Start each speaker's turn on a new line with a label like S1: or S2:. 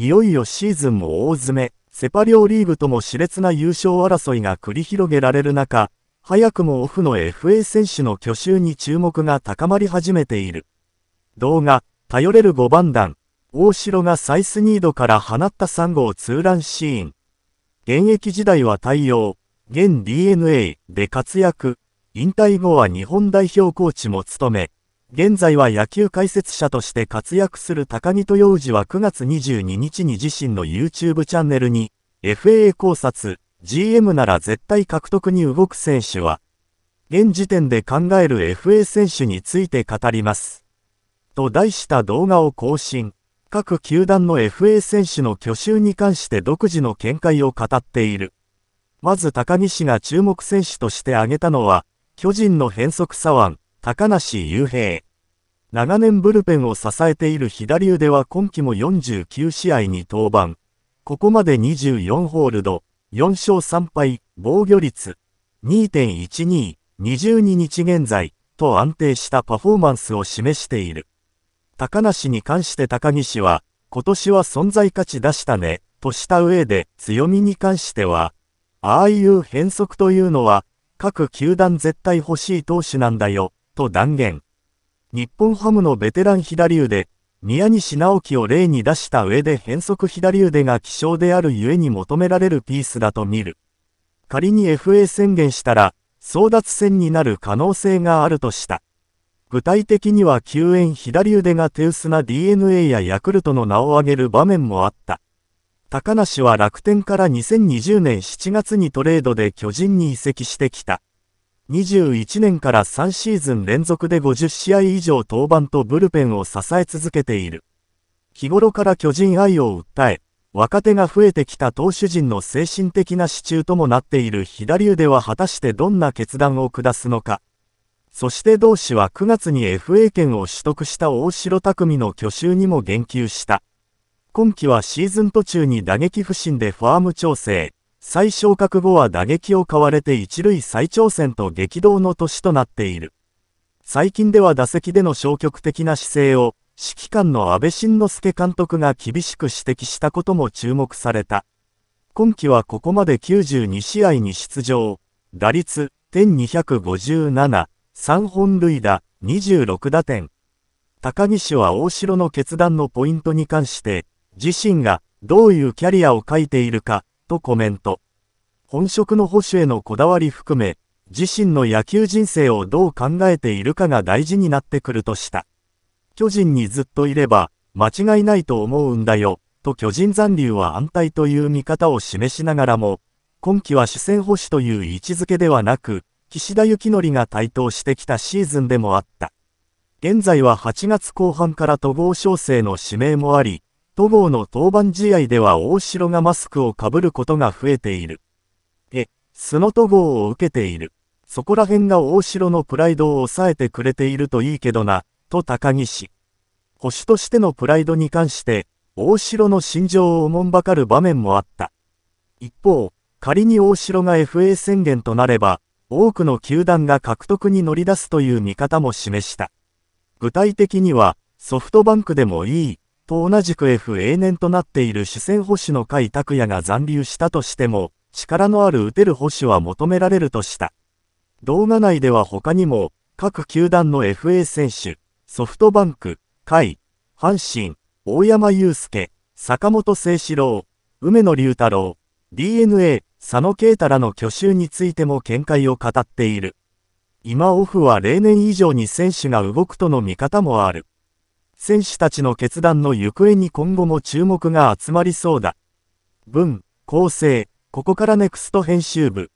S1: いよいよシーズンも大詰め、セパ両リーグとも熾烈な優勝争いが繰り広げられる中、早くもオフの FA 選手の去就に注目が高まり始めている。動画、頼れる5番弾、大城がサイスニードから放った3号ツーランシーン。現役時代は対応、現 DNA で活躍、引退後は日本代表コーチも務め、現在は野球解説者として活躍する高木豊二は9月22日に自身の YouTube チャンネルに FA 考察 GM なら絶対獲得に動く選手は現時点で考える FA 選手について語りますと題した動画を更新各球団の FA 選手の去就に関して独自の見解を語っているまず高木氏が注目選手として挙げたのは巨人の変則左腕高梨雄平。長年ブルペンを支えている左腕は今季も49試合に登板。ここまで24ホールド、4勝3敗、防御率2.12、22日現在と安定したパフォーマンスを示している。高梨に関して高岸は、今年は存在価値出したね、とした上で強みに関しては、ああいう変則というのは、各球団絶対欲しい投手なんだよ、と断言。日本ハムのベテラン左腕、宮西直樹を例に出した上で変則左腕が希少であるゆえに求められるピースだと見る。仮に FA 宣言したら、争奪戦になる可能性があるとした。具体的には救援左腕が手薄な DNA やヤクルトの名を挙げる場面もあった。高梨は楽天から2020年7月にトレードで巨人に移籍してきた。21年から3シーズン連続で50試合以上登板とブルペンを支え続けている。日頃から巨人愛を訴え、若手が増えてきた投手陣の精神的な支柱ともなっている左腕は果たしてどんな決断を下すのか。そして同氏は9月に FA 権を取得した大城匠の去就にも言及した。今季はシーズン途中に打撃不振でファーム調整、最昇格後は打撃を買われて一塁再挑戦と激動の年となっている。最近では打席での消極的な姿勢を、指揮官の安倍晋之助監督が厳しく指摘したことも注目された。今季はここまで92試合に出場、打率、点257、3本塁打、26打点。高岸は大城の決断のポイントに関して、自身がどういうキャリアを書いているか、とコメント。本職の保守へのこだわり含め、自身の野球人生をどう考えているかが大事になってくるとした。巨人にずっといれば、間違いないと思うんだよ、と巨人残留は安泰という見方を示しながらも、今季は主戦保守という位置づけではなく、岸田幸則が台頭してきたシーズンでもあった。現在は8月後半から戸郷商生の指名もあり、戸郷の登板試合では大城がマスクをかぶることが増えている。え、素の戸郷を受けている。そこら辺が大城のプライドを抑えてくれているといいけどな、と高木氏。保守としてのプライドに関して、大城の心情をおもんばかる場面もあった。一方、仮に大城が FA 宣言となれば、多くの球団が獲得に乗り出すという見方も示した。具体的には、ソフトバンクでもいい、と同じく F a 年となっている主戦捕手の甲斐拓也が残留したとしても、力のある打てる保守は求められるとした。動画内では他にも、各球団の FA 選手、ソフトバンク、甲斐、阪神、大山祐介、坂本誠志郎、梅野隆太郎、DNA、佐野啓太らの去就についても見解を語っている。今オフは例年以上に選手が動くとの見方もある。選手たちの決断の行方に今後も注目が集まりそうだ。文、構成、ここからネクスト編集部。